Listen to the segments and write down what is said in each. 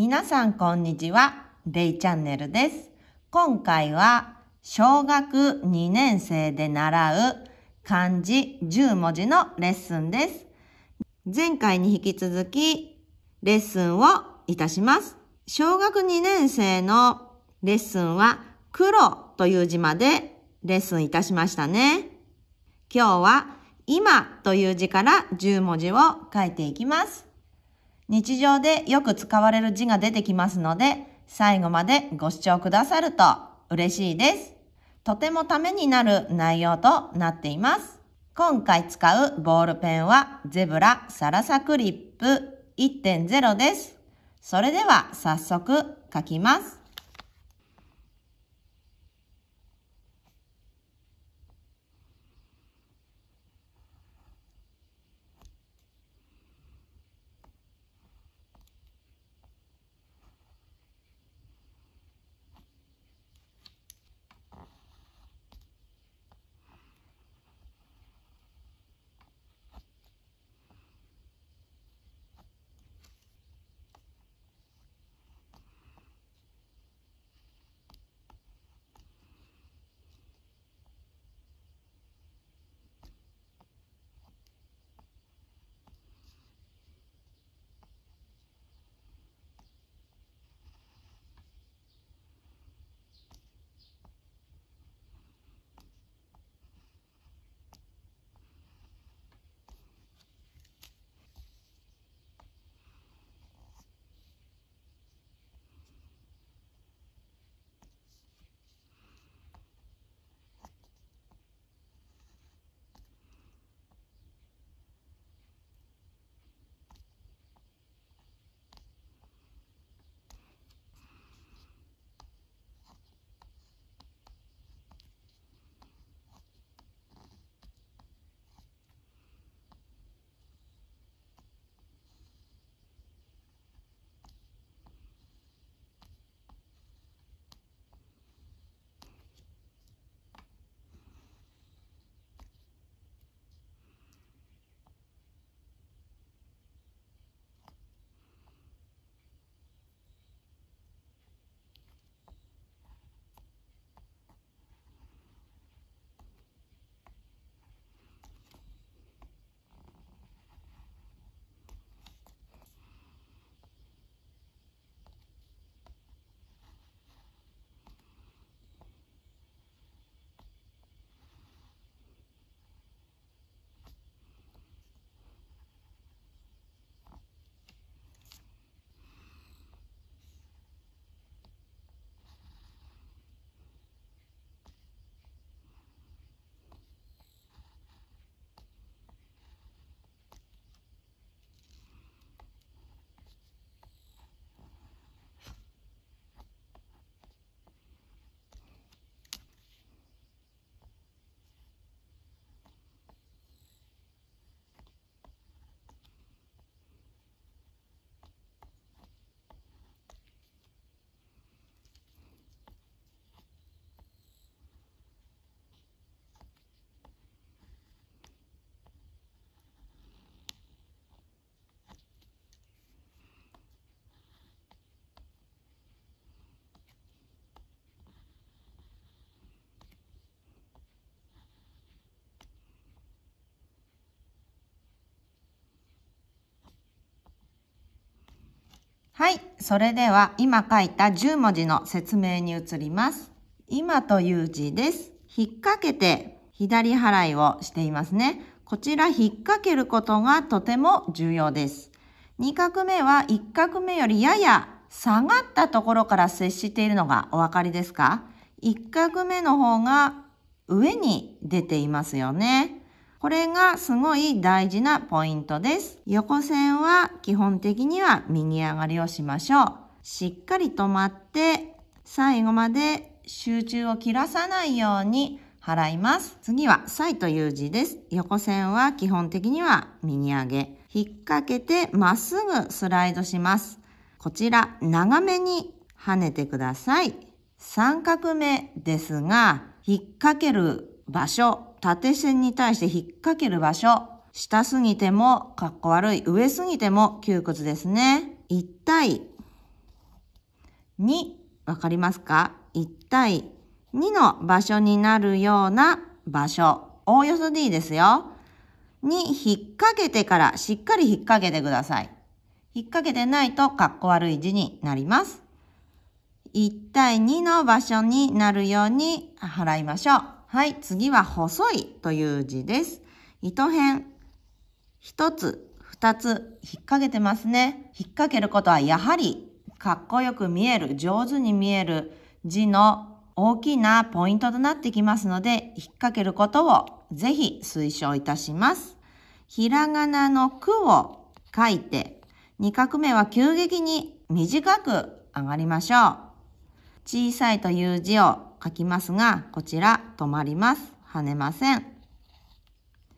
皆さんこんにちは。レイチャンネルです。今回は小学2年生で習う漢字10文字のレッスンです。前回に引き続きレッスンをいたします。小学2年生のレッスンは黒という字までレッスンいたしましたね。今日は今という字から10文字を書いていきます。日常でよく使われる字が出てきますので、最後までご視聴くださると嬉しいです。とてもためになる内容となっています。今回使うボールペンはゼブラサラサクリップ1.0です。それでは早速書きます。それでは今書いた10文字の説明に移ります。今という字です。引っ掛けて左払いをしていますね。こちら引っ掛けることがとても重要です。2画目は1画目よりやや下がったところから接しているのがお分かりですか ?1 画目の方が上に出ていますよね。これがすごい大事なポイントです。横線は基本的には右上がりをしましょう。しっかり止まって、最後まで集中を切らさないように払います。次は、サイという字です。横線は基本的には右上げ。引っ掛けてまっすぐスライドします。こちら、長めに跳ねてください。三角目ですが、引っ掛ける場所、縦線に対して引っ掛ける場所。下すぎても、かっこ悪い。上すぎても窮屈ですね。1対2。わかりますか ?1 対2の場所になるような場所。おおよそでいいですよ。に引っ掛けてからしっかり引っ掛けてください。引っ掛けてないとかっこ悪い字になります。1対2の場所になるように払いましょう。はい、次は細いという字です。糸編、一つ、二つ、引っ掛けてますね。引っ掛けることはやはり、かっこよく見える、上手に見える字の大きなポイントとなってきますので、引っ掛けることをぜひ推奨いたします。ひらがなの句を書いて、2画目は急激に短く上がりましょう。小さいという字を書きますが、こちら止まります。跳ねません。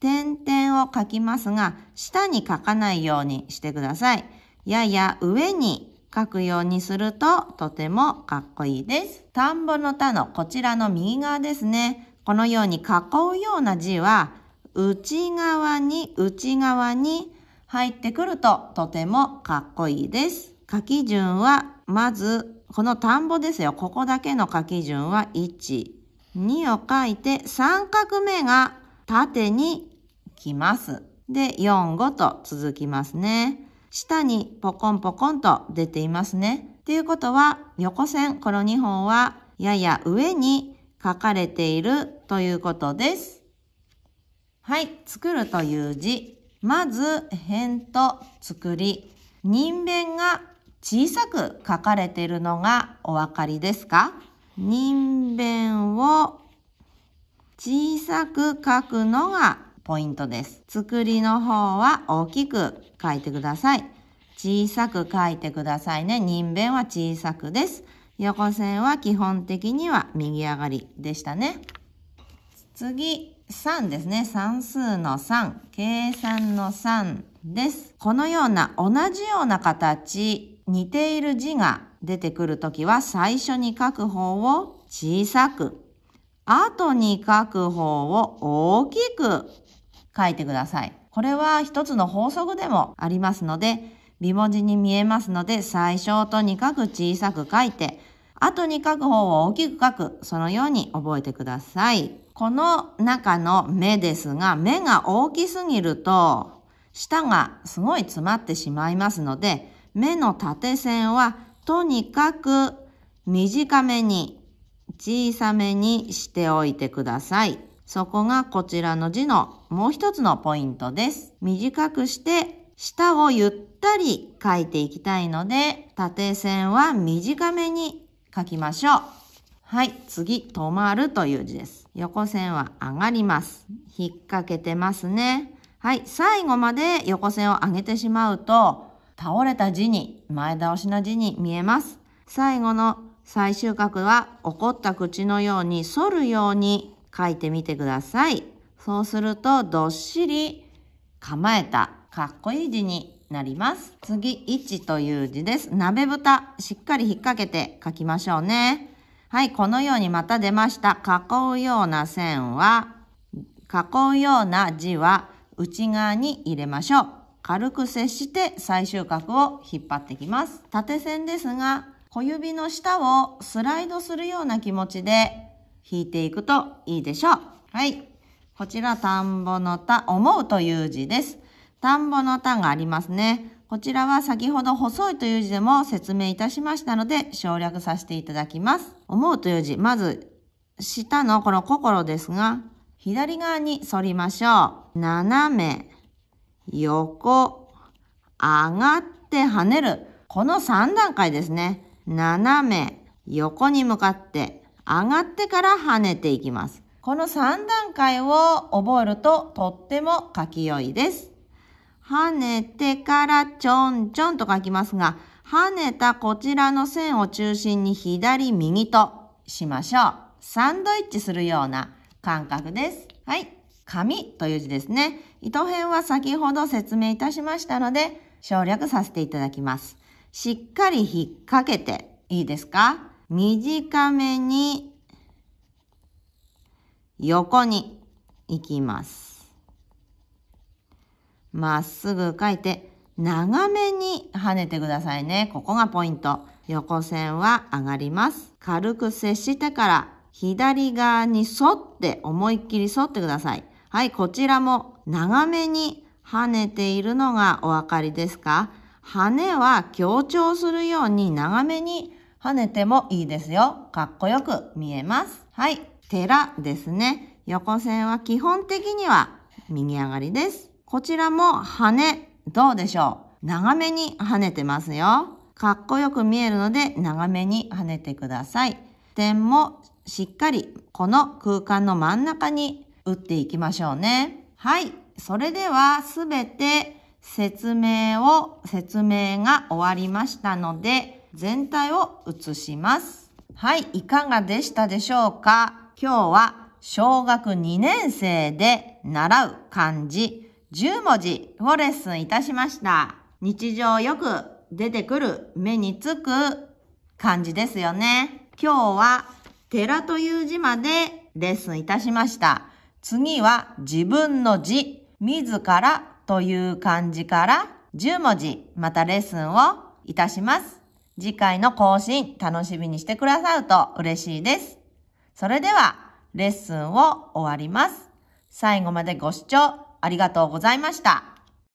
点々を書きますが、下に書かないようにしてください。やや上に書くようにするととてもかっこいいです。田んぼの田のこちらの右側ですね。このように囲うような字は、内側に内側に入ってくるととてもかっこいいです。書き順は、まずこの田んぼですよ。ここだけの書き順は1、2を書いて三画目が縦に来ます。で、4、5と続きますね。下にポコンポコンと出ていますね。ということは、横線、この2本はやや上に書かれているということです。はい、作るという字。まず、辺と作り。人弁が小さく書かれているのがお分かりですか人弁を小さく書くのがポイントです。作りの方は大きく書いてください。小さく書いてくださいね。人弁は小さくです。横線は基本的には右上がりでしたね。次、3ですね。算数の3。計算の3です。このような同じような形似ている字が出てくるときは最初に書く方を小さく、後に書く方を大きく書いてください。これは一つの法則でもありますので、美文字に見えますので、最初とにかく小さく書いて、後に書く方を大きく書く、そのように覚えてください。この中の目ですが、目が大きすぎると、舌がすごい詰まってしまいますので、目の縦線はとにかく短めに小さめにしておいてください。そこがこちらの字のもう一つのポイントです。短くして下をゆったり書いていきたいので、縦線は短めに書きましょう。はい、次、止まるという字です。横線は上がります。引っ掛けてますね。はい、最後まで横線を上げてしまうと、倒れた字に、前倒しの字に見えます。最後の最終角は、怒った口のように反るように書いてみてください。そうすると、どっしり構えた、かっこいい字になります。次、1という字です。鍋蓋、しっかり引っ掛けて書きましょうね。はい、このようにまた出ました。囲うような線は、囲うような字は内側に入れましょう。軽く接して最終角を引っ張ってきます。縦線ですが、小指の下をスライドするような気持ちで引いていくといいでしょう。はい。こちら、田んぼの田、思うという字です。田んぼの田がありますね。こちらは先ほど細いという字でも説明いたしましたので省略させていただきます。思うという字、まず下のこの心ですが、左側に反りましょう。斜め、横、上がって跳ねる。この3段階ですね。斜め、横に向かって、上がってから跳ねていきます。この3段階を覚えるととっても書き良いです。跳ねてからちょんちょんと書きますが、跳ねたこちらの線を中心に左右としましょう。サンドイッチするような感覚です。はい。紙という字ですね。糸編は先ほど説明いたしましたので、省略させていただきます。しっかり引っ掛けて、いいですか短めに、横に行きます。まっすぐ書いて、長めに跳ねてくださいね。ここがポイント。横線は上がります。軽く接してから左側に沿って思いっきり沿ってください。はい、こちらも長めに跳ねているのがお分かりですか羽は強調するように長めに跳ねてもいいですよ。かっこよく見えます。はい。寺ですね。横線は基本的には右上がりです。こちらも羽、どうでしょう長めに跳ねてますよ。かっこよく見えるので長めに跳ねてください。点もしっかりこの空間の真ん中に打っていきましょうね。はい。それではすべて説明を、説明が終わりましたので、全体を写します。はい。いかがでしたでしょうか今日は小学2年生で習う漢字10文字をレッスンいたしました。日常よく出てくる目につく漢字ですよね。今日は寺という字までレッスンいたしました。次は自分の字、自らという漢字から10文字、またレッスンをいたします。次回の更新楽しみにしてくださると嬉しいです。それでは、レッスンを終わります。最後までご視聴ありがとうございました。